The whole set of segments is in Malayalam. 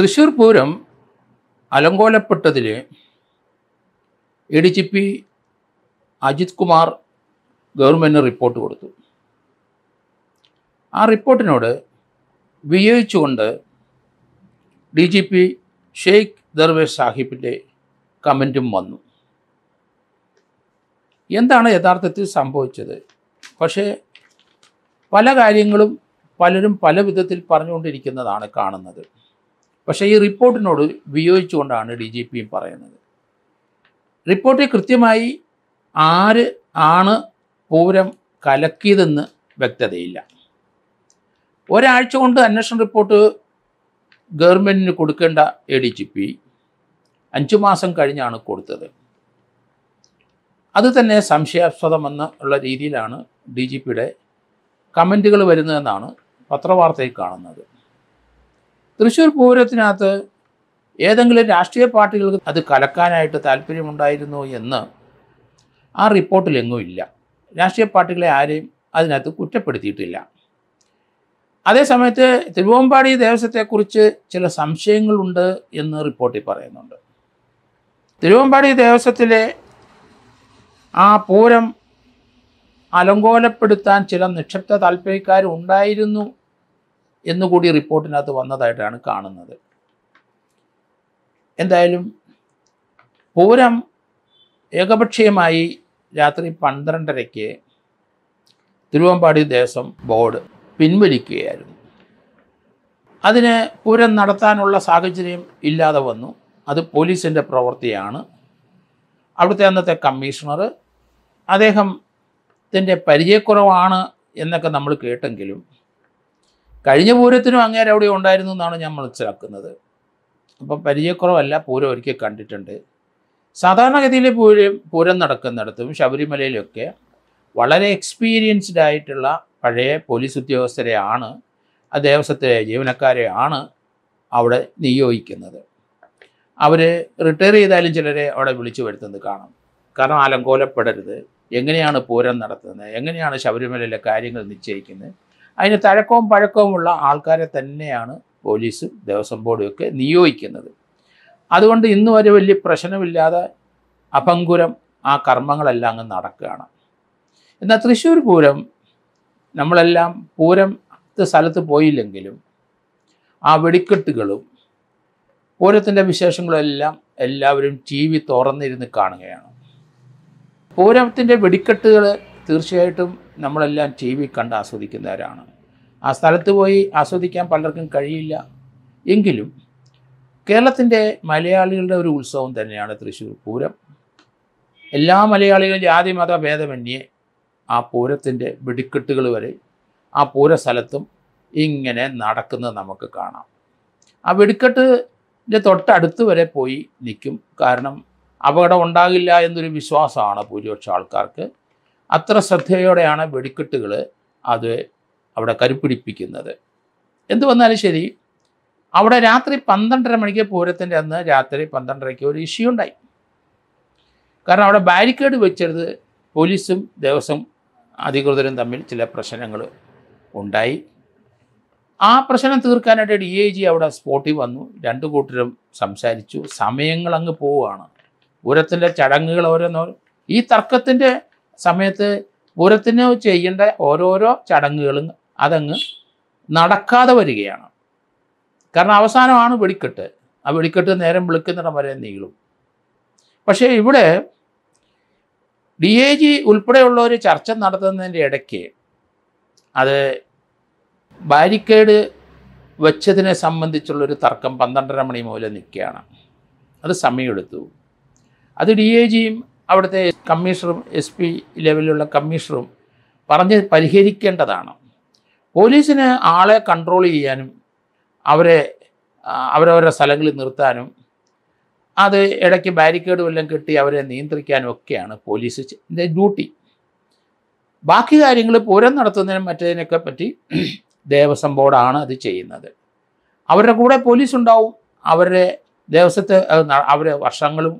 തൃശ്ശൂർ പൂരം അലങ്കോലപ്പെട്ടതിൽ A D G P Ajith Kumar ഗവൺമെൻറ്റിന് റിപ്പോർട്ട് കൊടുത്തു ആ റിപ്പോർട്ടിനോട് വിജയിച്ചുകൊണ്ട് D G P Sheikh Darvesh സാഹിബിൻ്റെ കമൻറ്റും വന്നു എന്താണ് യഥാർത്ഥത്തിൽ സംഭവിച്ചത് പക്ഷേ പല കാര്യങ്ങളും പലരും പല വിധത്തിൽ പറഞ്ഞുകൊണ്ടിരിക്കുന്നതാണ് കാണുന്നത് പക്ഷേ ഈ റിപ്പോർട്ടിനോട് വിയോജിച്ചുകൊണ്ടാണ് ഡി ജി പിയും പറയുന്നത് റിപ്പോർട്ടിൽ കൃത്യമായി ആര് ആണ് പൂരം കലക്കിയതെന്ന് വ്യക്തതയില്ല ഒരാഴ്ച കൊണ്ട് അന്വേഷണ റിപ്പോർട്ട് ഗവൺമെൻറ്റിന് കൊടുക്കേണ്ട എ ഡി ജി പി അഞ്ചു മാസം കഴിഞ്ഞാണ് കൊടുത്തത് അത് തന്നെ സംശയാസ്പദമെന്ന് ഉള്ള രീതിയിലാണ് ഡി ജി പിയുടെ കമൻറ്റുകൾ വരുന്നതെന്നാണ് പത്രവാർത്തയിൽ കാണുന്നത് തൃശ്ശൂർ പൂരത്തിനകത്ത് ഏതെങ്കിലും രാഷ്ട്രീയ പാർട്ടികൾക്ക് അത് കലക്കാനായിട്ട് താല്പര്യമുണ്ടായിരുന്നു എന്ന് ആ ഇല്ല രാഷ്ട്രീയ പാർട്ടികളെ ആരെയും അതിനകത്ത് കുറ്റപ്പെടുത്തിയിട്ടില്ല അതേസമയത്ത് തിരുവമ്പാടി ദേവസ്വത്തെക്കുറിച്ച് ചില സംശയങ്ങളുണ്ട് എന്ന് റിപ്പോർട്ടിൽ പറയുന്നുണ്ട് തിരുവമ്പാടി ദേവസ്വത്തിലെ ആ പൂരം അലങ്കോലപ്പെടുത്താൻ ചില നിക്ഷിപ്ത താല്പര്യക്കാരുണ്ടായിരുന്നു എന്നുകൂടി റിപ്പോർട്ടിനകത്ത് വന്നതായിട്ടാണ് കാണുന്നത് എന്തായാലും പൂരം ഏകപക്ഷീയമായി രാത്രി പന്ത്രണ്ടരയ്ക്ക് തിരുവമ്പാടി ദേവസ്വം ബോർഡ് പിൻവലിക്കുകയായിരുന്നു അതിന് പൂരം നടത്താനുള്ള സാഹചര്യം ഇല്ലാതെ വന്നു അത് പോലീസിൻ്റെ പ്രവൃത്തിയാണ് അവിടുത്തെ അന്നത്തെ കമ്മീഷണർ അദ്ദേഹത്തിൻ്റെ പരിചയക്കുറവാണ് എന്നൊക്കെ നമ്മൾ കേട്ടെങ്കിലും കഴിഞ്ഞ പൂരത്തിനും അങ്ങേരെ അവിടെ ഉണ്ടായിരുന്നു എന്നാണ് ഞാൻ മനസ്സിലാക്കുന്നത് അപ്പം പരിചയക്കുറവല്ല പൂരം ഒരിക്കൽ കണ്ടിട്ടുണ്ട് സാധാരണഗതിയിൽ പൂരം പൂരം നടക്കുന്നിടത്തും ശബരിമലയിലൊക്കെ വളരെ എക്സ്പീരിയൻസ്ഡ് ആയിട്ടുള്ള പഴയ പോലീസ് ഉദ്യോഗസ്ഥരെയാണ് ആ ജീവനക്കാരെ ജീവനക്കാരെയാണ് അവിടെ നിയോഗിക്കുന്നത് അവർ റിട്ടയർ ചെയ്താലും ചിലരെ അവിടെ വിളിച്ചു വരുത്തുന്നത് കാണാം കാരണം അലങ്കോലപ്പെടരുത് എങ്ങനെയാണ് പൂരം നടത്തുന്നത് എങ്ങനെയാണ് ശബരിമലയിലെ കാര്യങ്ങൾ നിശ്ചയിക്കുന്നത് അതിന് തഴക്കവും ഉള്ള ആൾക്കാരെ തന്നെയാണ് പോലീസും ദേവസ്വം ബോർഡും ഒക്കെ നിയോഗിക്കുന്നത് അതുകൊണ്ട് ഇന്ന് വരെ വലിയ പ്രശ്നമില്ലാതെ അപങ്കുരം ആ കർമ്മങ്ങളെല്ലാം അങ്ങ് നടക്കുകയാണ് എന്നാൽ തൃശ്ശൂർ പൂരം നമ്മളെല്ലാം പൂരം സ്ഥലത്ത് പോയില്ലെങ്കിലും ആ വെടിക്കെട്ടുകളും പൂരത്തിൻ്റെ എല്ലാം എല്ലാവരും ടി വി തുറന്നിരുന്ന് കാണുകയാണ് പൂരത്തിൻ്റെ വെടിക്കെട്ടുകൾ തീർച്ചയായിട്ടും നമ്മളെല്ലാം ടി വി കണ്ട് ആസ്വദിക്കുന്നവരാണ് ആ സ്ഥലത്ത് പോയി ആസ്വദിക്കാൻ പലർക്കും കഴിയില്ല എങ്കിലും കേരളത്തിൻ്റെ മലയാളികളുടെ ഒരു ഉത്സവം തന്നെയാണ് തൃശ്ശൂർ പൂരം എല്ലാ മലയാളികളും ജാതി മത ഭേദമന്യേ ആ പൂരത്തിൻ്റെ വെടിക്കെട്ടുകൾ വരെ ആ സ്ഥലത്തും ഇങ്ങനെ നടക്കുന്നത് നമുക്ക് കാണാം ആ വെടിക്കെട്ടിൻ്റെ തൊട്ടടുത്ത് വരെ പോയി നിൽക്കും കാരണം അപകടം ഉണ്ടാകില്ല എന്നൊരു വിശ്വാസമാണ് ഭൂരിപക്ഷം ആൾക്കാർക്ക് അത്ര ശ്രദ്ധയോടെയാണ് വെടിക്കെട്ടുകൾ അത് അവിടെ കരുപ്പിടിപ്പിക്കുന്നത് എന്തു വന്നാലും ശരി അവിടെ രാത്രി പന്ത്രണ്ടര മണിക്ക് പൂരത്തിൻ്റെ അന്ന് രാത്രി പന്ത്രണ്ടരയ്ക്ക് ഒരു ഇഷ്യൂ ഉണ്ടായി കാരണം അവിടെ ബാരിക്കേഡ് വെച്ചത് പോലീസും ദേവസ്വം അധികൃതരും തമ്മിൽ ചില പ്രശ്നങ്ങൾ ഉണ്ടായി ആ പ്രശ്നം തീർക്കാനായിട്ട് ഡി ഐ ജി അവിടെ സ്പോട്ടിൽ വന്നു രണ്ടു കൂട്ടരും സംസാരിച്ചു സമയങ്ങൾ അങ്ങ് പോവുകയാണ് പൂരത്തിൻ്റെ ചടങ്ങുകൾ ഓരോന്നോ ഈ തർക്കത്തിൻ്റെ സമയത്ത് പൂരത്തിന് ചെയ്യേണ്ട ഓരോരോ ചടങ്ങുകളും അതങ്ങ് നടക്കാതെ വരികയാണ് കാരണം അവസാനമാണ് വെടിക്കെട്ട് ആ വെടിക്കെട്ട് നേരം വിളിക്കുന്നിടം വരെ നീളും പക്ഷേ ഇവിടെ ഡി എ ജി ഉൾപ്പെടെയുള്ള ഒരു ചർച്ച നടത്തുന്നതിൻ്റെ ഇടയ്ക്ക് അത് ബാരിക്കേഡ് വെച്ചതിനെ സംബന്ധിച്ചുള്ളൊരു തർക്കം പന്ത്രണ്ടര മണി മുതൽ നിൽക്കുകയാണ് അത് സമയമെടുത്തു അത് ഡി എ ജിയും അവിടുത്തെ കമ്മീഷണറും എസ് പി ലെവലിലുള്ള കമ്മീഷണറും പറഞ്ഞ് പരിഹരിക്കേണ്ടതാണ് പോലീസിന് ആളെ കൺട്രോൾ ചെയ്യാനും അവരെ അവരവരുടെ സ്ഥലങ്ങളിൽ നിർത്താനും അത് ഇടയ്ക്ക് ബാരിക്കേഡ് വല്ലതും കെട്ടി അവരെ നിയന്ത്രിക്കാനും ഒക്കെയാണ് പോലീസ് ഡ്യൂട്ടി ബാക്കി കാര്യങ്ങൾ പൂരം നടത്തുന്നതിനും മറ്റേതിനൊക്കെ പറ്റി ദേവസ്വം ബോർഡാണ് അത് ചെയ്യുന്നത് അവരുടെ കൂടെ പോലീസ് ഉണ്ടാവും അവരുടെ ദേവസ്വത്തെ അവരെ വർഷങ്ങളും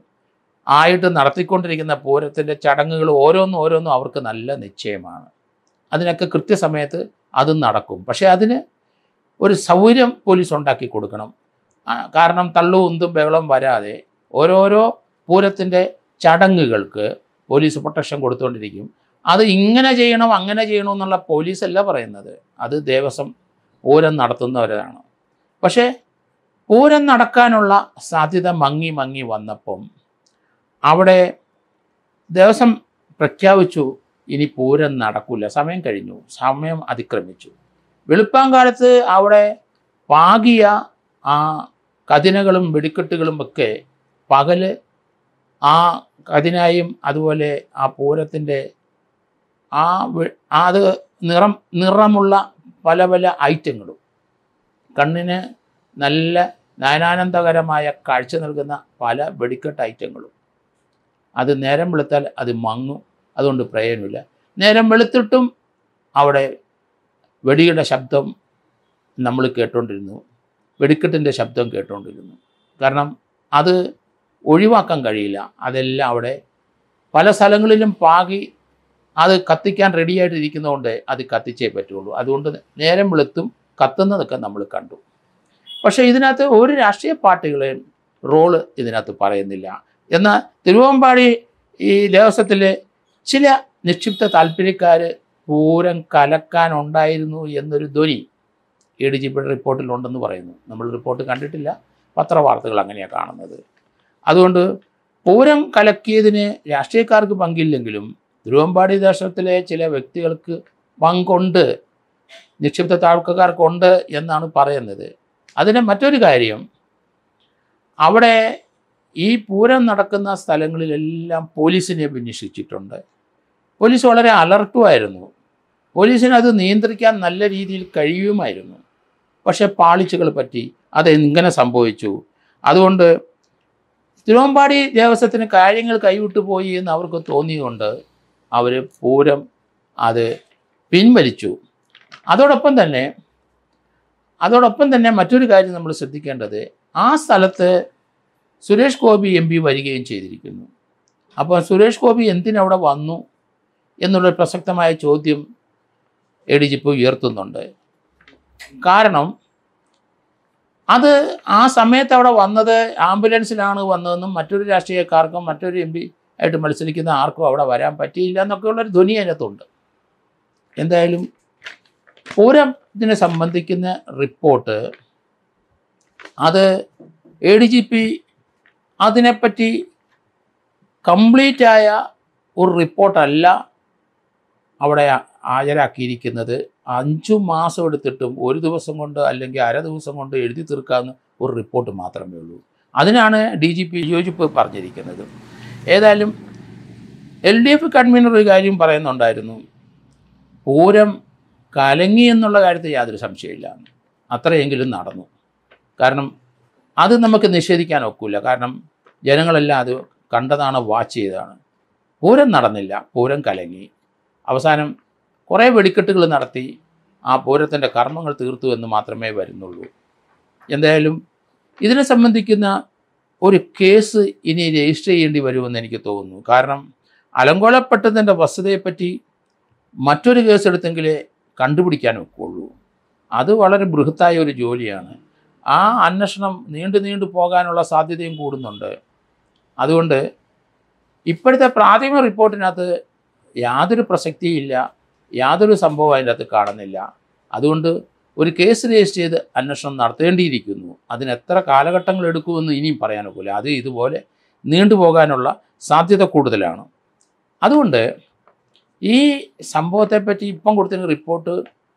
ആയിട്ട് നടത്തിക്കൊണ്ടിരിക്കുന്ന പൂരത്തിൻ്റെ ചടങ്ങുകൾ ഓരോന്നും ഓരോന്നും അവർക്ക് നല്ല നിശ്ചയമാണ് അതിനൊക്കെ കൃത്യസമയത്ത് അതും നടക്കും പക്ഷേ അതിന് ഒരു സൗകര്യം പോലീസ് ഉണ്ടാക്കി കൊടുക്കണം കാരണം തള്ളു ഉന്തും ബഹളം വരാതെ ഓരോരോ പൂരത്തിൻ്റെ ചടങ്ങുകൾക്ക് പോലീസ് പ്രൊട്ടക്ഷൻ കൊടുത്തുകൊണ്ടിരിക്കും അത് ഇങ്ങനെ ചെയ്യണം അങ്ങനെ ചെയ്യണം എന്നുള്ള പോലീസല്ല പറയുന്നത് അത് ദേവസ്വം പൂരം നടത്തുന്നവരാണ് പക്ഷേ പൂരം നടക്കാനുള്ള സാധ്യത മങ്ങി മങ്ങി വന്നപ്പം അവിടെ ദേവസ്വം പ്രഖ്യാപിച്ചു ഇനി പൂരം നടക്കില്ല സമയം കഴിഞ്ഞു സമയം അതിക്രമിച്ചു വെളുപ്പാങ്കാലത്ത് അവിടെ പാകിയ ആ കതിനകളും വെടിക്കെട്ടുകളും ഒക്കെ പകല് ആ കതിനായും അതുപോലെ ആ പൂരത്തിൻ്റെ ആ അത് നിറം നിറമുള്ള പല പല ഐറ്റങ്ങളും കണ്ണിന് നല്ല നയനാനന്ദകരമായ കാഴ്ച നൽകുന്ന പല വെടിക്കെട്ട് ഐറ്റങ്ങളും അത് നേരം വെളുത്താൽ അത് മങ്ങും അതുകൊണ്ട് പ്രയോജനമില്ല നേരം വെളുത്തിട്ടും അവിടെ വെടിയുടെ ശബ്ദം നമ്മൾ കേട്ടുകൊണ്ടിരുന്നു വെടിക്കെട്ടിൻ്റെ ശബ്ദം കേട്ടുകൊണ്ടിരുന്നു കാരണം അത് ഒഴിവാക്കാൻ കഴിയില്ല അതെല്ലാം അവിടെ പല സ്ഥലങ്ങളിലും പാകി അത് കത്തിക്കാൻ റെഡിയായിട്ടിരിക്കുന്നതുകൊണ്ട് അത് കത്തിച്ചേ പറ്റുള്ളൂ അതുകൊണ്ട് നേരം വെളുത്തും കത്തുന്നതൊക്കെ നമ്മൾ കണ്ടു പക്ഷേ ഇതിനകത്ത് ഒരു രാഷ്ട്രീയ പാർട്ടികളെയും റോള് ഇതിനകത്ത് പറയുന്നില്ല എന്നാൽ തിരുവമ്പാടി ഈ ദേവസ്വത്തിലെ ചില നിക്ഷിപ്ത താല്പര്യക്കാർ പൂരം കലക്കാനുണ്ടായിരുന്നു എന്നൊരു ധ്വനി എ ഡി ജി പിയുടെ റിപ്പോർട്ടിലുണ്ടെന്ന് പറയുന്നു നമ്മൾ റിപ്പോർട്ട് കണ്ടിട്ടില്ല പത്രവാർത്തകൾ അങ്ങനെയാണ് കാണുന്നത് അതുകൊണ്ട് പൂരം കലക്കിയതിന് രാഷ്ട്രീയക്കാർക്ക് പങ്കില്ലെങ്കിലും തിരുവമ്പാടി ദേശത്തിലെ ചില വ്യക്തികൾക്ക് പങ്കുണ്ട് നിക്ഷിപ്ത താഴ്ക്കക്കാർക്കുണ്ട് എന്നാണ് പറയുന്നത് അതിൻ്റെ മറ്റൊരു കാര്യം അവിടെ ഈ പൂരം നടക്കുന്ന സ്ഥലങ്ങളിലെല്ലാം പോലീസിനെ വിന്യസിച്ചിട്ടുണ്ട് പോലീസ് വളരെ അലർട്ടുമായിരുന്നു പോലീസിന് അത് നിയന്ത്രിക്കാൻ നല്ല രീതിയിൽ കഴിയുമായിരുന്നു പക്ഷേ പാളിച്ചുകൾ പറ്റി അത് സംഭവിച്ചു അതുകൊണ്ട് തിരുവമ്പാടി ദേവസ്വത്തിന് കാര്യങ്ങൾ കൈവിട്ടു പോയി എന്ന് അവർക്ക് തോന്നിയതുകൊണ്ട് അവർ പൂരം അത് പിൻവലിച്ചു അതോടൊപ്പം തന്നെ അതോടൊപ്പം തന്നെ മറ്റൊരു കാര്യം നമ്മൾ ശ്രദ്ധിക്കേണ്ടത് ആ സ്ഥലത്ത് സുരേഷ് ഗോപി എം പി വരികയും ചെയ്തിരിക്കുന്നു അപ്പോൾ സുരേഷ് ഗോപി എന്തിനവിടെ വന്നു എന്നുള്ള പ്രസക്തമായ ചോദ്യം എ ഡി ജി പി ഉയർത്തുന്നുണ്ട് കാരണം അത് ആ സമയത്ത് അവിടെ വന്നത് ആംബുലൻസിലാണ് വന്നതെന്നും മറ്റൊരു രാഷ്ട്രീയക്കാർക്കും മറ്റൊരു എം പി ആയിട്ട് മത്സരിക്കുന്ന ആർക്കും അവിടെ വരാൻ പറ്റിയില്ല എന്നൊക്കെയുള്ളൊരു ധ്വനി അതിനകത്തുണ്ട് എന്തായാലും പൂരത്തിനെ സംബന്ധിക്കുന്ന റിപ്പോർട്ട് അത് എ ഡി ജി പി അതിനെപ്പറ്റി കംപ്ലീറ്റായ ഒരു റിപ്പോർട്ടല്ല അവിടെ ഹാജരാക്കിയിരിക്കുന്നത് അഞ്ചു മാസം എടുത്തിട്ടും ഒരു ദിവസം കൊണ്ട് അല്ലെങ്കിൽ അര ദിവസം കൊണ്ട് എഴുതി തീർക്കാമെന്ന് ഒരു റിപ്പോർട്ട് മാത്രമേ ഉള്ളൂ അതിനാണ് ഡി ജി പി യോജിപ്പ് പറഞ്ഞിരിക്കുന്നത് ഏതായാലും എൽ ഡി എഫ് കൺവീനർ ഒരു കാര്യം പറയുന്നുണ്ടായിരുന്നു പൂരം കലങ്ങി എന്നുള്ള കാര്യത്തിൽ യാതൊരു സംശയമില്ല അത്രയെങ്കിലും നടന്നു കാരണം അത് നമുക്ക് നിഷേധിക്കാൻ ഒക്കില്ല കാരണം ജനങ്ങളെല്ലാം അത് കണ്ടതാണ് വാച്ച് ചെയ്തതാണ് പൂരം നടന്നില്ല പൂരം കലങ്ങി അവസാനം കുറേ വെടിക്കെട്ടുകൾ നടത്തി ആ പൂരത്തിൻ്റെ കർമ്മങ്ങൾ തീർത്തു എന്ന് മാത്രമേ വരുന്നുള്ളൂ എന്തായാലും ഇതിനെ സംബന്ധിക്കുന്ന ഒരു കേസ് ഇനി രജിസ്റ്റർ ചെയ്യേണ്ടി വരുമെന്ന് എനിക്ക് തോന്നുന്നു കാരണം അലങ്കോളപ്പെട്ടതിൻ്റെ വസ്തുതയെപ്പറ്റി മറ്റൊരു കേസ് എടുത്തെങ്കിലേ കണ്ടുപിടിക്കാൻ ഒക്കുള്ളൂ അത് വളരെ ബൃഹത്തായ ഒരു ജോലിയാണ് ആ അന്വേഷണം നീണ്ടു നീണ്ടു പോകാനുള്ള സാധ്യതയും കൂടുന്നുണ്ട് അതുകൊണ്ട് ഇപ്പോഴത്തെ പ്രാഥമിക റിപ്പോർട്ടിനകത്ത് യാതൊരു പ്രസക്തിയില്ല യാതൊരു സംഭവം അതിൻ്റെ അകത്ത് കാണുന്നില്ല അതുകൊണ്ട് ഒരു കേസ് രജിസ്റ്റർ ചെയ്ത് അന്വേഷണം നടത്തേണ്ടിയിരിക്കുന്നു അതിന് എത്ര കാലഘട്ടങ്ങൾ എടുക്കുമെന്ന് ഇനിയും പറയാനൊക്കില്ല അത് ഇതുപോലെ നീണ്ടുപോകാനുള്ള സാധ്യത കൂടുതലാണ് അതുകൊണ്ട് ഈ സംഭവത്തെപ്പറ്റി ഇപ്പം കൊടുത്തിരുന്ന റിപ്പോർട്ട്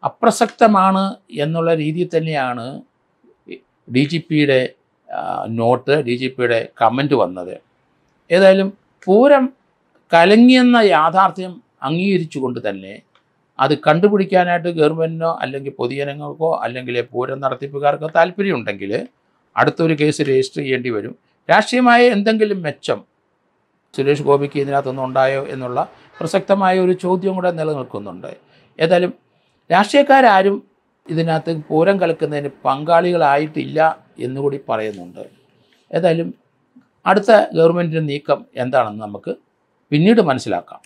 അപ്രസക്തമാണ് എന്നുള്ള രീതിയിൽ തന്നെയാണ് ഡി ജി പിയുടെ നോട്ട് ഡി ജി പിയുടെ കമൻറ്റ് വന്നത് ഏതായാലും പൂരം കലങ്ങിയെന്ന യാഥാർത്ഥ്യം അംഗീകരിച്ചുകൊണ്ട് തന്നെ അത് കണ്ടുപിടിക്കാനായിട്ട് ഗവൺമെൻറ്റിനോ അല്ലെങ്കിൽ പൊതുജനങ്ങൾക്കോ അല്ലെങ്കിൽ പൂരം നടത്തിപ്പുകാർക്കോ താല്പര്യമുണ്ടെങ്കിൽ അടുത്തൊരു കേസ് രജിസ്റ്റർ ചെയ്യേണ്ടി വരും രാഷ്ട്രീയമായ എന്തെങ്കിലും മെച്ചം സുരേഷ് ഗോപിക്ക് ഇതിനകത്തൊന്നും ഉണ്ടായോ എന്നുള്ള പ്രസക്തമായ ഒരു ചോദ്യം കൂടെ നിലനിൽക്കുന്നുണ്ട് ഏതായാലും രാഷ്ട്രീയക്കാരും ഇതിനകത്ത് പൂരം കലക്കുന്നതിന് പങ്കാളികളായിട്ടില്ല എന്നുകൂടി പറയുന്നുണ്ട് ഏതായാലും അടുത്ത ഗവൺമെൻറ്റിൻ്റെ നീക്കം എന്താണെന്ന് നമുക്ക് പിന്നീട് മനസ്സിലാക്കാം